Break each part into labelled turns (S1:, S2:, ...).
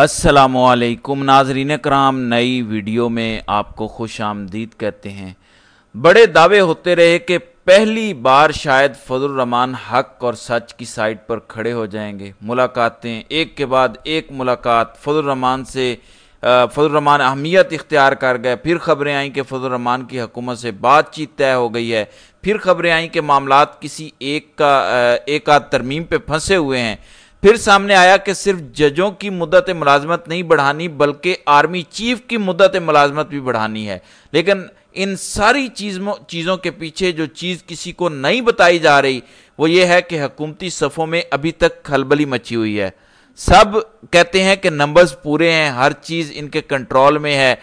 S1: असलकुम नाजरीन कराम नई वीडियो में आपको खुश आमदीद कहते हैं बड़े दावे होते रहे कि पहली बार शायद फजलरहमान हक और सच की साइड पर खड़े हो जाएंगे मुलाकातें एक के बाद एक मुलाकात फजलरहमान से फजलरहमान अहमियत इख्तियार कर गए फिर खबरें आईं कि फजलरहमान की हकूमत से बातचीत तय हो गई है फिर खबरें आईं कि मामला किसी एक का एक आध तरमीम पर फंसे हुए हैं फिर सामने आया कि सिर्फ जजों की मुद्दत मुलाजमत नहीं बढ़ानी बल्कि आर्मी चीफ की मुद्दत मुलाजमत भी बढ़ानी है लेकिन इन सारी चीज़ों चीज़ों के पीछे जो चीज़ किसी को नहीं बताई जा रही वो ये है कि हकूमती सफ़ों में अभी तक खलबली मची हुई है सब कहते हैं कि नंबर्स पूरे हैं हर चीज़ इनके कंट्रोल में है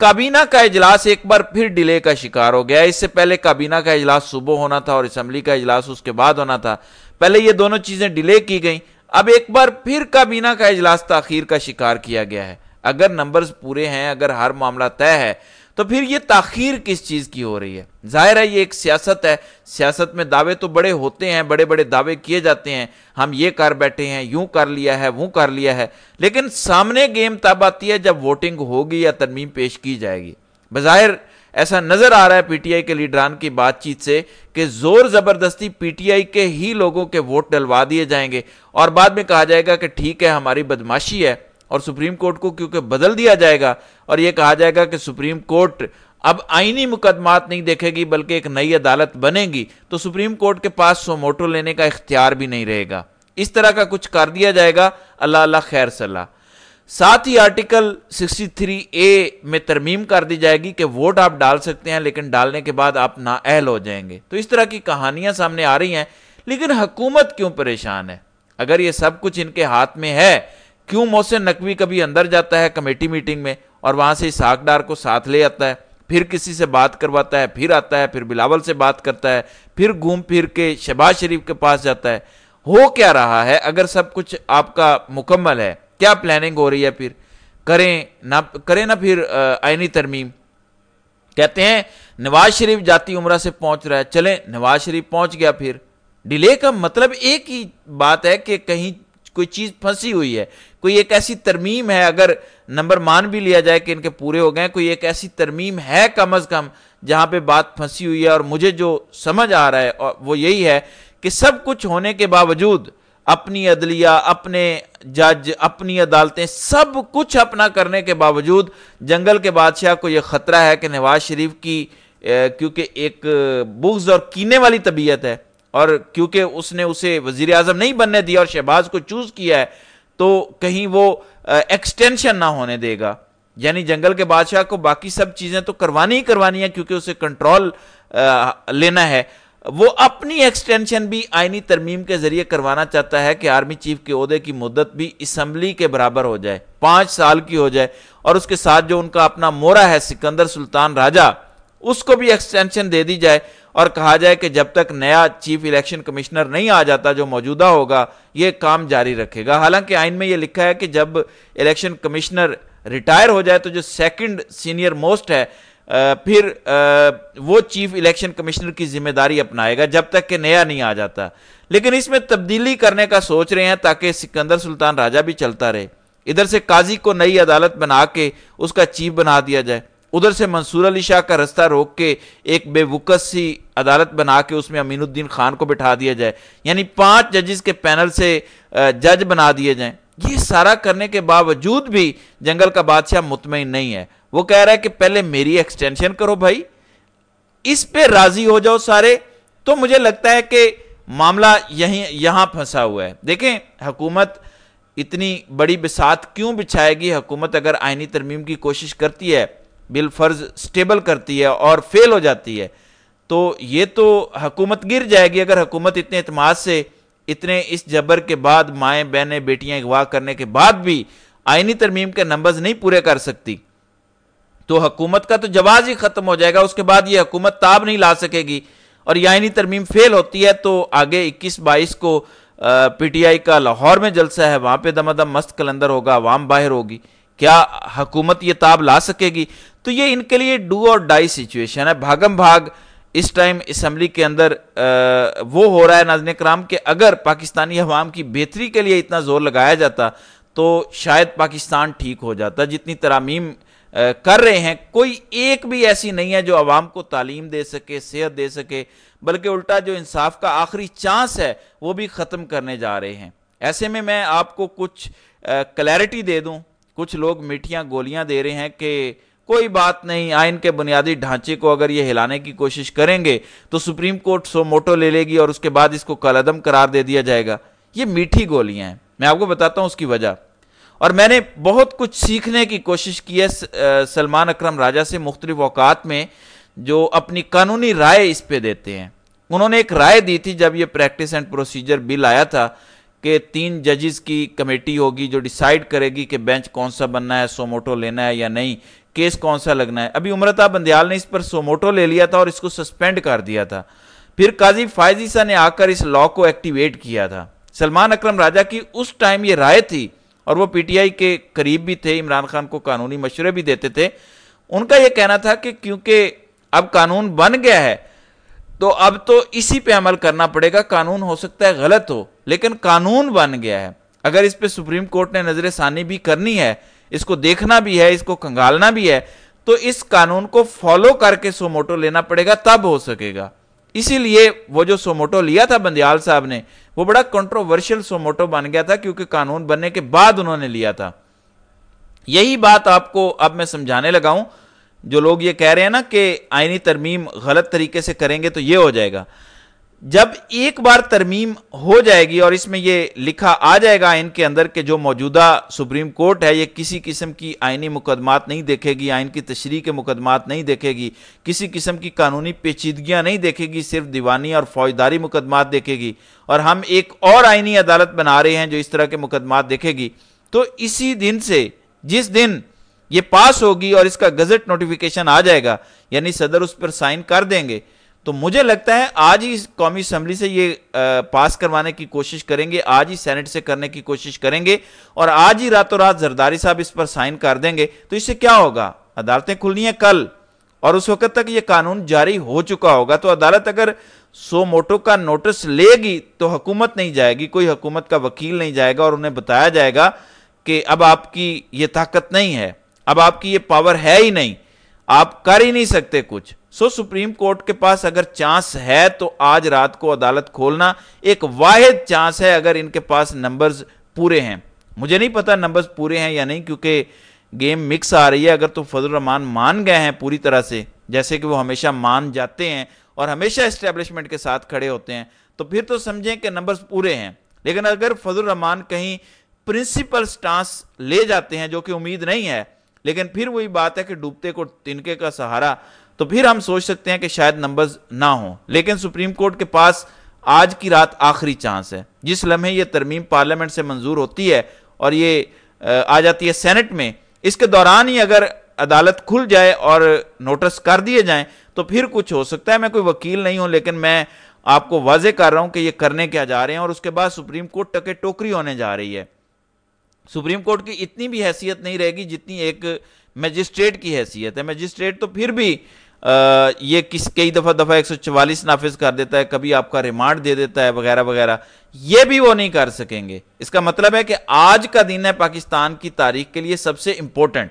S1: काबीना का इजलास एक बार फिर डिले का शिकार हो गया इससे पहले काबीना का इजलास सुबह होना था और इसम्बली का इजलास उसके बाद होना था पहले ये दोनों चीज़ें डिले की गई अब एक बार फिर काबीना का इजलास ताखिर का शिकार किया गया है अगर नंबर्स पूरे हैं अगर हर मामला तय है तो फिर ये तखीर किस चीज़ की हो रही है जाहिर है ये एक सियासत है सियासत में दावे तो बड़े होते हैं बड़े बड़े दावे किए जाते हैं हम ये कर बैठे हैं यूं कर लिया है वो कर लिया है लेकिन सामने गेम तब आती है जब वोटिंग होगी या तरमीम पेश की जाएगी बज़ाहिर ऐसा नजर आ रहा है पीटीआई के लीडरान की बातचीत से कि जोर जबरदस्ती पीटीआई के ही लोगों के वोट डलवा दिए जाएंगे और बाद में कहा जाएगा कि ठीक है हमारी बदमाशी है और सुप्रीम कोर्ट को क्योंकि बदल दिया जाएगा और यह कहा जाएगा कि सुप्रीम कोर्ट अब आईनी मुकदमात नहीं देखेगी बल्कि एक नई अदालत बनेगी तो सुप्रीम कोर्ट के पास सोमोटो लेने का इख्तियार भी नहीं रहेगा इस तरह का कुछ कर दिया जाएगा अल्लाह अल्लाह खैर सलाह साथ ही आर्टिकल 63 ए में तरमीम कर दी जाएगी कि वोट आप डाल सकते हैं लेकिन डालने के बाद आप ना अहल हो जाएंगे तो इस तरह की कहानियां सामने आ रही हैं लेकिन हुकूमत क्यों परेशान है अगर ये सब कुछ इनके हाथ में है क्यों मोहसिन नकवी कभी अंदर जाता है कमेटी मीटिंग में और वहां से इसहाक डार को साथ ले आता है फिर किसी से बात करवाता है फिर आता है फिर बिलावल से बात करता है फिर घूम फिर के शहबाज शरीफ के पास जाता है हो क्या रहा है अगर सब कुछ आपका मुकम्मल है क्या प्लानिंग हो रही है फिर करें ना करें ना फिर आइनी तरमीम कहते हैं नवाज शरीफ जाती उम्र से पहुंच रहा है चलें नवाज शरीफ पहुंच गया फिर डिले का मतलब एक ही बात है कि कहीं कोई चीज़ फंसी हुई है कोई एक ऐसी तरमीम है अगर नंबर मान भी लिया जाए कि इनके पूरे हो गए कोई एक ऐसी तरमीम है कम अज़ कम जहां पे बात फंसी हुई है और मुझे जो समझ आ रहा है वो यही है कि सब कुछ होने के बावजूद अपनी अदलिया अपने जज अपनी अदालतें सब कुछ अपना करने के बावजूद जंगल के बादशाह को यह खतरा है कि नवाज शरीफ की क्योंकि एक बुग्ज और कीने वाली तबीयत है और क्योंकि उसने उसे वजीर आजम नहीं बनने दिया और शहबाज को चूज़ किया है तो कहीं वो एक्सटेंशन ना होने देगा यानी जंगल के बादशाह को बाकी सब चीज़ें तो करवानी ही करवानी है क्योंकि उसे कंट्रोल लेना है वो अपनी एक्सटेंशन भी आइनी तरमीम के जरिए करवाना चाहता है कि आर्मी चीफ के अहदे की मुद्दत भी इसम्बली के बराबर हो जाए पांच साल की हो जाए और उसके साथ जो उनका अपना मोरा है सिकंदर सुल्तान राजा उसको भी एक्सटेंशन दे दी जाए और कहा जाए कि जब तक नया चीफ इलेक्शन कमिश्नर नहीं आ जाता जो मौजूदा होगा ये काम जारी रखेगा हालांकि आइन में ये लिखा है कि जब इलेक्शन कमिश्नर रिटायर हो जाए तो जो सेकंड सीनियर मोस्ट है फिर वो चीफ इलेक्शन कमिश्नर की जिम्मेदारी अपनाएगा जब तक कि नया नहीं आ जाता लेकिन इसमें तब्दीली करने का सोच रहे हैं ताकि सिकंदर सुल्तान राजा भी चलता रहे इधर से काजी को नई अदालत बना के उसका चीफ बना दिया जाए उधर से मंसूर अली शाह का रास्ता रोक के एक बेवकस सी अदालत बना के उसमें अमीनुद्दीन खान को बिठा दिया जाए यानी पांच जजिस के पैनल से जज बना दिए जाएं ये सारा करने के बावजूद भी जंगल का बादशाह मुतमिन नहीं है वो कह रहा है कि पहले मेरी एक्सटेंशन करो भाई इस पे राजी हो जाओ सारे तो मुझे लगता है कि मामला यहीं यहां फंसा हुआ है देखें हुकूमत इतनी बड़ी बिसात क्यों बिछाएगी हुकूमत अगर आइनी तरमीम की कोशिश करती है बिल फर्ज स्टेबल करती है और फेल हो जाती है तो ये तो हुकूमत गिर जाएगी अगर हुकूमत इतने अतमाद से इतने इस जबर के बाद माएँ बहनें बेटियां अगवा करने के बाद भी आइनी तरमीम के नंबर्स नहीं पूरे कर सकती तो हकूमत का तो जवाब ही ख़त्म हो जाएगा उसके बाद ये हकूमत ताब नहीं ला सकेगी और यह आइनी तरमीम फेल होती है तो आगे इक्कीस बाईस को पीटीआई का लाहौर में जलसा है वहां पे दमादम मस्त कलंदर होगा अवाम बाहर होगी क्या हकूमत ये ताब ला सकेगी तो ये इनके लिए डू और डाई सिचुएशन है भागम भाग इस टाइम इसम्बली के अंदर आ, वो हो रहा है नाजन कराम कि अगर पाकिस्तानी अवाम की बेहतरी के लिए इतना ज़ोर लगाया जाता तो शायद पाकिस्तान ठीक हो जाता जितनी तरामीम कर रहे हैं कोई एक भी ऐसी नहीं है जो अवाम को तालीम दे सके सेहत दे सके बल्कि उल्टा जो इंसाफ का आखिरी चांस है वो भी ख़त्म करने जा रहे हैं ऐसे में मैं आपको कुछ क्लैरिटी दे दूँ कुछ लोग मीठियाँ गोलियाँ दे रहे हैं कि कोई बात नहीं आइन के बुनियादी ढांचे को अगर ये हिलाने की कोशिश करेंगे तो सुप्रीम कोर्ट सो मोटो ले लेगी और उसके बाद इसको कलदम करार दे दिया जाएगा ये मीठी गोलियां हैं मैं आपको बताता हूं उसकी वजह और मैंने बहुत कुछ सीखने की कोशिश की है सलमान अकरम राजा से मुख्तलिफ अवकात में जो अपनी कानूनी राय इस पर देते हैं उन्होंने एक राय दी थी जब ये प्रैक्टिस एंड प्रोसीजर बिल आया था कि तीन जजेस की कमेटी होगी जो डिसाइड करेगी कि बेंच कौन सा बनना है सोमोटो लेना है या नहीं केस कौन सा लगना है अभी उम्रता बंदयाल ने इस पर सोमोटो ले लिया था और इसको सस्पेंड कर दिया था फिर काजी फायजीसा ने आकर इस लॉ को एक्टिवेट किया था सलमान अक्रम राजा की उस टाइम ये राय थी और वो पीटीआई के करीब भी थे इमरान खान को कानूनी मशवरे भी देते थे उनका ये कहना था कि क्योंकि अब कानून बन गया है तो अब तो इसी पे अमल करना पड़ेगा कानून हो सकता है गलत हो लेकिन कानून बन गया है अगर इस पे सुप्रीम कोर्ट ने नजर भी करनी है इसको देखना भी है इसको खंगालना भी है तो इस कानून को फॉलो करके सोमोटो लेना पड़ेगा तब हो सकेगा इसीलिए वो जो सोमोटो लिया था बंदियाल साहब ने वो बड़ा कंट्रोवर्शियल सोमोटो बन गया था क्योंकि कानून बनने के बाद उन्होंने लिया था यही बात आपको अब मैं समझाने लगा हूं जो लोग ये कह रहे हैं ना कि आईनी तरमीम गलत तरीके से करेंगे तो ये हो जाएगा जब एक बार तरमीम हो जाएगी और इसमें यह लिखा आ जाएगा आइन के अंदर के जो मौजूदा सुप्रीम कोर्ट है ये किसी किस्म की आइनी मुकदमात नहीं देखेगी आइन की तशरी के मुकदमात नहीं देखेगी किसी किस्म की कानूनी पेचीदगियां नहीं देखेगी सिर्फ दीवानी और फौजदारी मुकदमात देखेगी और हम एक और आइनी अदालत बना रहे हैं जो इस तरह के मुकदमात देखेगी तो इसी दिन से जिस दिन ये पास होगी और इसका गजट नोटिफिकेशन आ जाएगा यानी सदर उस पर साइन कर देंगे तो मुझे लगता है आज ही कौमी असम्बली से ये पास करवाने की कोशिश करेंगे आज ही सेनेट से करने की कोशिश करेंगे और आज ही रातों रात जरदारी साहब इस पर साइन कर देंगे तो इससे क्या होगा अदालतें खुलनी है कल और उस वक्त तक ये कानून जारी हो चुका होगा तो अदालत अगर सो मोटो का नोटिस लेगी तो हुकूमत नहीं जाएगी कोई हुकूमत का वकील नहीं जाएगा और उन्हें बताया जाएगा कि अब आपकी ये ताकत नहीं है अब आपकी ये पावर है ही नहीं आप कर ही नहीं सकते कुछ सो सुप्रीम कोर्ट के पास अगर चांस है तो आज रात को अदालत खोलना एक वाहिद चांस है अगर इनके पास नंबर्स पूरे हैं मुझे नहीं पता नंबर्स पूरे हैं या नहीं क्योंकि गेम मिक्स आ रही है अगर तो फजल रहमान मान गए हैं पूरी तरह से जैसे कि वो हमेशा मान जाते हैं और हमेशा इस्टेब्लिशमेंट के साथ खड़े होते हैं तो फिर तो समझें कि नंबर्स पूरे हैं लेकिन अगर फजल रहमान कहीं प्रिंसिपल स्टांस ले जाते हैं जो कि उम्मीद नहीं है लेकिन फिर वही बात है कि डूबते को तिनके का सहारा तो फिर हम सोच सकते हैं कि शायद नंबर्स ना हो लेकिन सुप्रीम कोर्ट के पास आज की रात आखिरी चांस है जिस लम्हे ये तरमीम पार्लियामेंट से मंजूर होती है और ये आ जाती है सेनेट में इसके दौरान ही अगर अदालत खुल जाए और नोटिस कर दिए जाएं तो फिर कुछ हो सकता है मैं कोई वकील नहीं हूं लेकिन मैं आपको वाजे कर रहा हूं कि ये करने क्या जा रहे हैं और उसके बाद सुप्रीम कोर्ट टके टोकरी होने जा रही है सुप्रीम कोर्ट की इतनी भी हैसियत नहीं रहेगी जितनी एक मजिस्ट्रेट की हैसियत है मजिस्ट्रेट तो फिर भी आ, ये किस कई दफ़ा दफ़ा एक नाफिज कर देता है कभी आपका रिमांड दे देता है वगैरह वगैरह ये भी वो नहीं कर सकेंगे इसका मतलब है कि आज का दिन है पाकिस्तान की तारीख के लिए सबसे इंपॉर्टेंट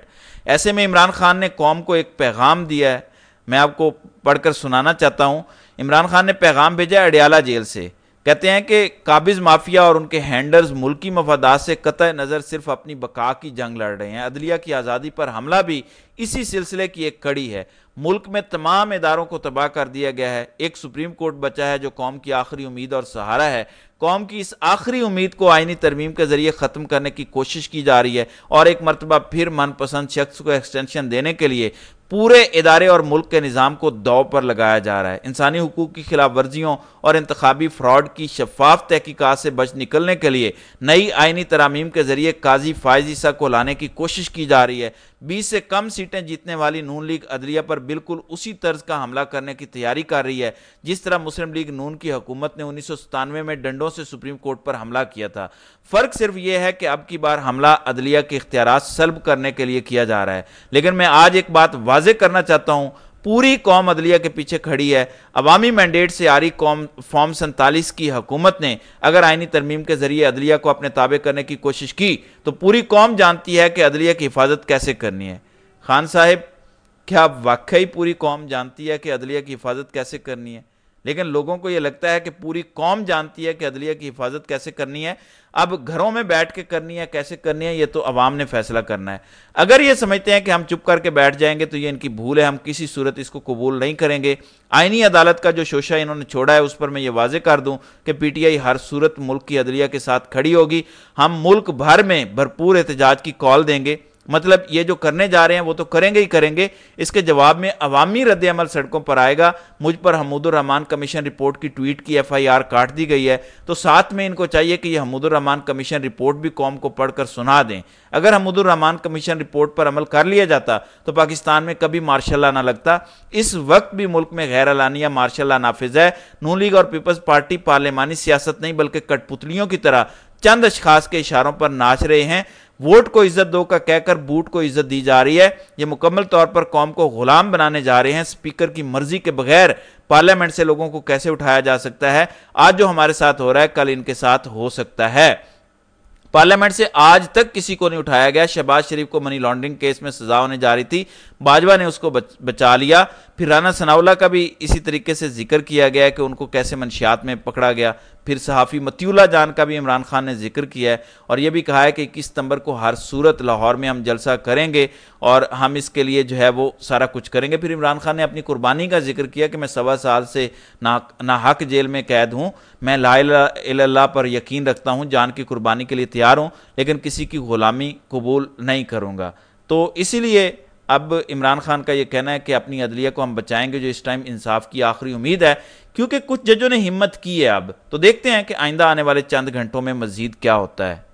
S1: ऐसे में इमरान खान ने कौम को एक पैगाम दिया है मैं आपको पढ़कर सुनाना चाहता हूँ इमरान खान ने पैगाम भेजा अडियाला जेल से कहते हैं कि काबिज माफिया और उनके हैंडर्स मुल्की मफादात से कतः नज़र सिर्फ अपनी बका की जंग लड़ रहे हैं अदलिया की आज़ादी पर हमला भी इसी सिलसिले की एक कड़ी है मुल्क में तमाम इदारों को तबाह कर दिया गया है एक सुप्रीम कोर्ट बचा है जो कौम की आखिरी उम्मीद और सहारा है कौम की इस आखिरी उम्मीद को आइनी तरमीम के ज़रिए ख़त्म करने की कोशिश की जा रही है और एक मरतबा फिर मनपसंद शख्स को एक्सटेंशन देने के लिए पूरे इदारे और मुल्क के निज़ाम को दौ पर लगाया जा रहा है इंसानी हकूक़ की खिलाफ वर्जियों और इंतबी फ्रॉड की शफाफ तहकीक़ात से बच निकलने के लिए नई आइनी तरामीम के ज़रिए काजी फायजी सा को लाने की कोशिश की जा रही है बीस से कम सीटें जीतने वाली नून लीग अदलिया पर बिल्कुल उसी तर्ज का हमला करने की तैयारी कर रही है जिस तरह मुस्लिम लीग नून की हुकूमत ने उन्नीस में डंडों से सुप्रीम कोर्ट पर हमला किया था फ़र्क सिर्फ यह है कि अब की बार हमला अदलिया के इख्तियार सलब करने के लिए किया जा रहा है लेकिन मैं आज एक बात वाजह करना चाहता हूं पूरी कौम अदलिया के पीछे खड़ी है अवामी मैंडेट से रही कौम फॉर्म सैंतालीस की हकूमत ने अगर आइनी तरमीम के जरिए अदलिया को अपने ताबे करने की कोशिश की तो पूरी कौम जानती है कि अदलिया की हिफाजत कैसे करनी है खान साहब क्या वाकई पूरी कौम जानती है कि अदलिया की हिफाजत कैसे करनी है लेकिन लोगों को यह लगता है कि पूरी कौम जानती है कि अदलिया की हिफाजत कैसे करनी है अब घरों में बैठ के करनी है कैसे करनी है ये तो अवाम ने फैसला करना है अगर ये समझते हैं कि हम चुप करके बैठ जाएंगे तो ये इनकी भूल है हम किसी सूरत इसको कबूल नहीं करेंगे आइनी अदालत का जो शोशा इन्होंने छोड़ा है उस पर मैं ये वाजे कर दूं कि पीटीआई हर सूरत मुल्क की अदलिया के साथ खड़ी होगी हम मुल्क भर में भरपूर एहतजाज की कॉल देंगे मतलब ये जो करने जा रहे हैं वो तो करेंगे ही करेंगे इसके जवाब में अवामी अमल सड़कों पर आएगा मुझ पर हमूदुररहमान कमीशन रिपोर्ट की ट्वीट की एफआईआर काट दी गई है तो साथ में इनको चाहिए कि यह हमूदुररहमान कमीशन रिपोर्ट भी कौम को पढ़कर सुना दें अगर हमूदुररहमान कमीशन रिपोर्ट पर अमल कर लिया जाता तो पाकिस्तान में कभी मार्शल ना लगता इस वक्त भी मुल्क में गैर अलानिया मार्शल नाफिज है नू लीग और पीपल्स पार्टी पार्लियामानी सियासत नहीं बल्कि कठपुतलियों की तरह चंद अशखास के इशारों पर नाच रहे हैं वोट को इज्जत दो का कहकर बूट को इज्जत दी जा रही है ये मुकम्मल तौर पर कौम को गुलाम बनाने जा रहे हैं स्पीकर की मर्जी के बगैर पार्लियामेंट से लोगों को कैसे उठाया जा सकता है आज जो हमारे साथ हो रहा है कल इनके साथ हो सकता है पार्लियामेंट से आज तक किसी को नहीं उठाया गया शहबाज शरीफ को मनी लॉन्ड्रिंग केस में सजा होने जा रही थी बाजवा ने उसको बच, बचा लिया फिर राना सनावला का भी इसी तरीके से जिक्र किया गया कि उनको कैसे मंशियात में पकड़ा गया फिर सहाफ़ी मतियला जान का भी इमरान खान ने जिक्र किया है और यह भी कहा है कि इक्कीस सितंबर को हर सूरत लाहौर में हम जलसा करेंगे और हम इसके लिए जो है वो सारा कुछ करेंगे फिर इमरान खान ने अपनी कुर्बानी का जिक्र किया कि मैं सवा साल से ना हक जेल में कैद हूँ मैं ला पर यकीन रखता हूँ जान की कुर्बानी के लिए तैयार हूँ लेकिन किसी की ग़ुलामी कबूल नहीं करूँगा तो इसीलिए अब इमरान खान का ये कहना है कि अपनी अदलिया को हम बचाएंगे जो इस टाइम इंसाफ की आखिरी उम्मीद है क्योंकि कुछ जजों ने हिम्मत की है अब तो देखते हैं कि आइंदा आने वाले चंद घंटों में मजीद क्या होता है